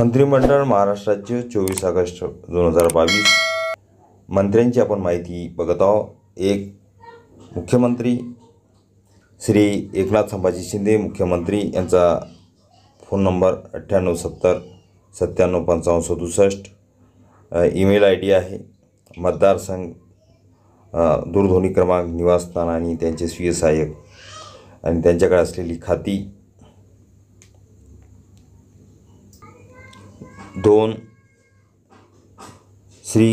मंत्रिमंडळ महाराष्ट्र राज्य चोवीस ऑगस्ट दोन हजार बावीस मंत्र्यांची आपण माहिती बघत आहोत एक मुख्यमंत्री श्री एकनाथ संभाजी शिंदे मुख्यमंत्री यांचा फोन नंबर अठ्ठ्याण्णव सत्तर सत्त्याण्णव पंचावन्न सदुसष्ट ईमेल आय डी आहे मतदारसंघ दूरध्वनी क्रमांक निवासस्थान आणि त्यांचे स्वीय सहाय्यक आणि त्यांच्याकडे असलेली खाती दोन श्री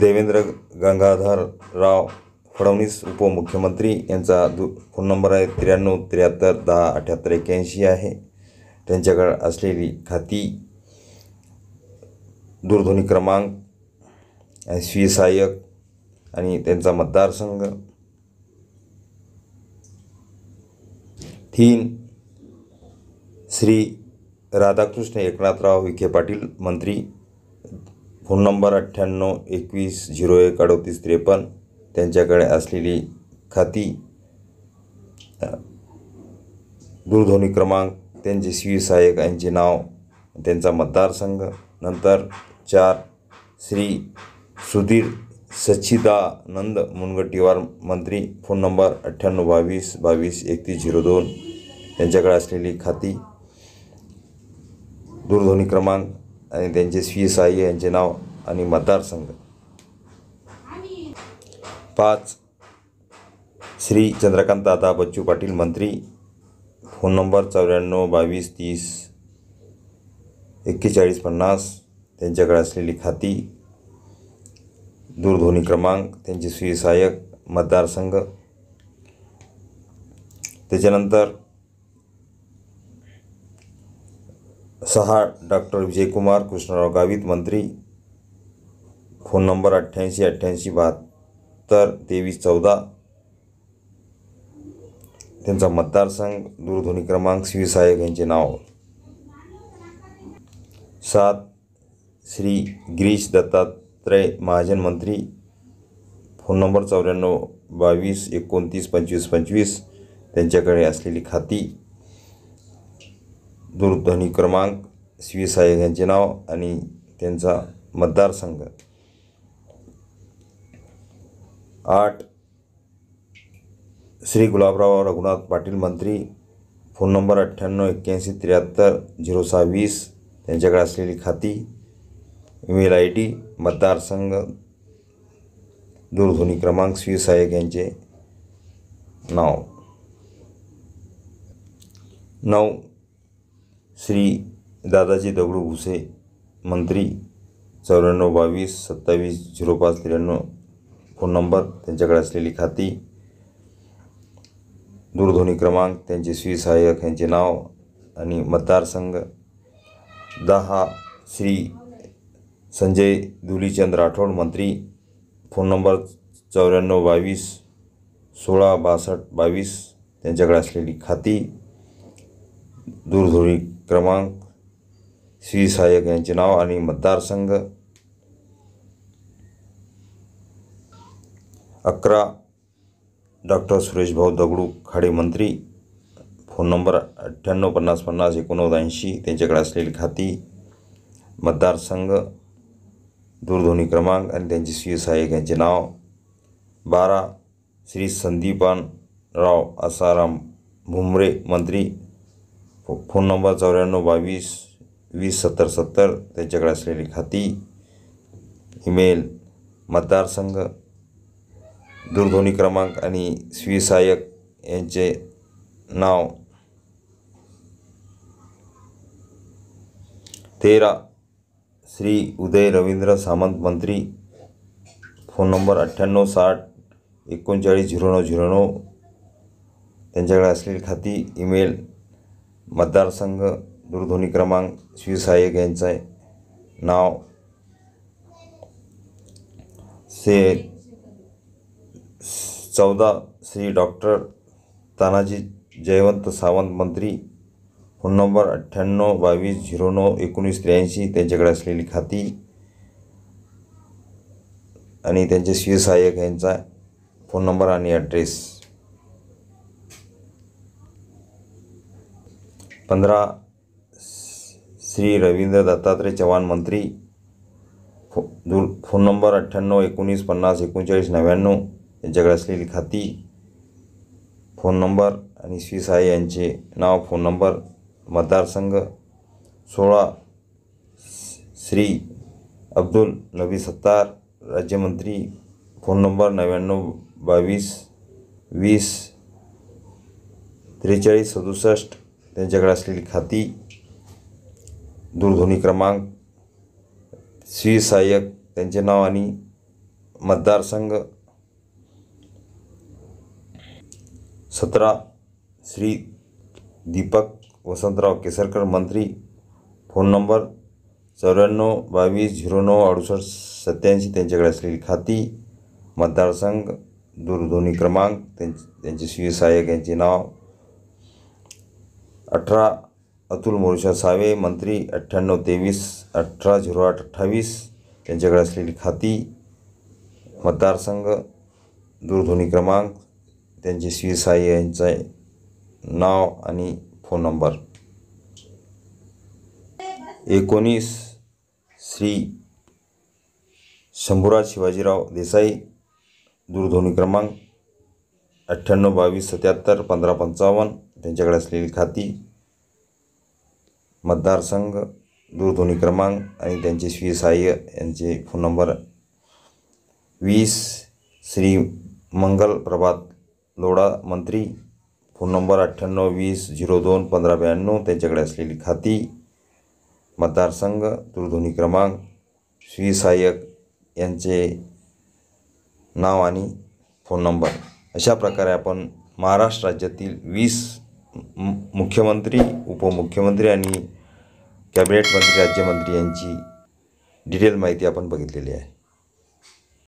देवेंद्र गंगाधरराव फडणवीस उपमुख्यमंत्री यांचा दू फोन नंबर आहे त्र्याण्णव त्र्याहत्तर दहा अठ्याहत्तर एक्याऐंशी आहे त्यांच्याकडे असलेली खाती दूरध्वनी क्रमांक स्वी स्वीसहाय्यक आणि त्यांचा मतदारसंघ तीन श्री राधाकृष्ण एकनाथराव विखे पाटील मंत्री फोन नंबर अठ्ठ्याण्णव एकवीस झिरो एक अडतीस त्रेपन्न त्यांच्याकडे असलेली खाती दूरध्वनी क्रमांक त्यांचे वी सहाय्यक यांचे नाव त्यांचा मतदारसंघ नंतर चार श्री सुधीर सच्चिदानंद मुनगटीवार मंत्री फोन नंबर अठ्ठ्याण्णव बावीस बावीस एकतीस झिरो दोन त्यांच्याकडे असलेली खाती दूरध्वनी क्रमांक आणि त्यांचे सहाय्य यांचे नाव आणि मतदारसंघ पाच श्री चंद्रकांत दादा बच्चू पाटील मंत्री फोन नंबर चौऱ्याण्णव बावीस तीस एक्केचाळीस पन्नास त्यांच्याकडे असलेली खाती दूरध्वनी क्रमांक त्यांचे सहाय्यक मतदारसंघ त्याच्यानंतर सहा डॉक्टर विजयकुमार कृष्णराव गावित मंत्री फोन नंबर अठ्ठ्याऐंशी अठ्ठ्याऐंशी बहात्तर तेवीस चौदा त्यांचा मतदारसंघ दूरध्वनी क्रमांक साहेब यांचे नाव सात श्री गिरीश दत्तात्रय महाजन मंत्री फोन नंबर चौऱ्याण्णव बावीस एकोणतीस पंचवीस पंचवीस त्यांच्याकडे असलेली खाती दूरध्वनी क्रमांक स्वी साहेब यांचे नाव आणि त्यांचा मतदारसंघ आठ श्री गुलाबराव रघुनाथ पाटील मंत्री फोन नंबर अठ्ठ्याण्णव एक्क्याऐंशी त्र्याहत्तर झिरो सहा वीस त्यांच्याकडे असलेली खाती ईमेल आय डी मतदारसंघ दूरध्वनी क्रमांक स्वी साहेब यांचे नाव नऊ श्री दादाजी दगडू भुसे मंत्री चौऱ्याण्णव बावीस सत्तावीस झिरो पाच त्र्याण्णव फोन नंबर त्यांच्याकडे असलेली खाती दूरध्वनी क्रमांक त्यांचे सहाय्यक यांचे नाव आणि मतदारसंघ दहा श्री संजय दुलीचंद राठोड मंत्री फोन नंबर चौऱ्याण्णव बावीस सोळा बासष्ट बावीस त्यांच्याकडे असलेली खाती दूरध्वनी क्रमांक श्री सहायक यांचे नाव आणि मतदारसंघ अकरा डॉक्टर सुरेश भाऊ दगडू खाडे मंत्री फोन नंबर अठ्ठ्याण्णव पन्नास पन्नास एकोणनव्वद ऐंशी त्यांच्याकडे असलेली खाती मतदारसंघ दूरध्वनी क्रमांक आणि त्यांचे श्री सहाय्यक यांचे नाव बारा श्री संदीपान राव आसाराम भुमरे मंत्री फोन नंबर चौऱ्याण्णव बावीस वीस सत्तर सत्तर त्यांच्याकडे असलेली खाती ईमेल मतदारसंघ दूरध्वनी क्रमांक आणि स्वीसहाय्यक यांचे नाव तेरा श्री उदय रवींद्र सामंत मंत्री फोन नंबर अठ्ठ्याण्णव साठ एकोणचाळीस झिरो नऊ झिरो नऊ त्यांच्याकडे असलेली खाती ईमेल मतदारसंघ दूरध्वनी क्रमांक शिवसहाय्यक यांचं नाव से चौदा श्री डॉक्टर तानाजी जयवंत सावंत मंत्री फोन नंबर अठ्ठ्याण्णव बावीस झिरो नऊ एकोणीस त्र्याऐंशी त्यांच्याकडे असलेली खाती आणि त्यांचे शिवसहाय्यक यांचा फोन नंबर आणि ॲड्रेस पंधरा श्री रवींद्र दत्तात्रय चव्हाण मंत्री फो दूर फोन नंबर अठ्ठ्याण्णव एकोणीस पन्नास एकोणचाळीस नव्याण्णव यांच्याकडे असलेली खाती फोन नंबर आणि श्री साई यांचे नाव फोन नंबर मतदारसंघ सोळा श्री अब्दुल नबी सत्तार राज्यमंत्री फोन नंबर नव्याण्णव बावीस वीस त्रेचाळीस सदुसष्ट त्यांच्याकडे असलेली खाती दूरध्वनी क्रमांक सहाय्यक त्यांचे नाव आणि मतदारसंघ सतरा श्री दीपक वसंतराव केसरकर मंत्री फोन नंबर चौऱ्याण्णव बावीस झिरो नऊ अडुसष्ट सत्याऐंशी त्यांच्याकडे असलेली खाती मतदारसंघ दूरध्वनी क्रमांक त्यां त्यांचे सहाय्यक यांचे नाव अठरा अतुल मोरुषा सावे मंत्री अठ्ठ्याण्णव तेवीस अठरा झिरो आठ अठ्ठावीस यांच्याकडे असलेली खाती मतदारसंघ दूरध्वनी क्रमांक त्यांचे साई यांचे नाव आणि फोन नंबर एकोणीस श्री शंभुराज शिवाजीराव देसाई दूरध्वनी क्रमांक अठ्ठ्याण्णव बावीस सत्याहत्तर पंधरा पंचावन्न त्यांच्याकडे असलेली खाती मतदारसंघ दूरध्वनी क्रमांक आणि त्यांचे श्री सहाय्य यांचे फोन नंबर वीस श्री मंगल प्रभात लोडा मंत्री फोन नंबर अठ्ठ्याण्णव वीस झिरो दोन पंधरा ब्याण्णव त्यांच्याकडे असलेली खाती मतदारसंघ दूरध्वनी क्रमांक श्री सहाय्यक यांचे नाव आणि फोन नंबर अशा प्रकारे आपण महाराष्ट्र राज्यातील वीस मुख्यमंत्री उपमुख्यमंत्री आणि कॅबिनेट मंत्री राज्यमंत्री यांची डिटेल माहिती आपण बघितलेली आहे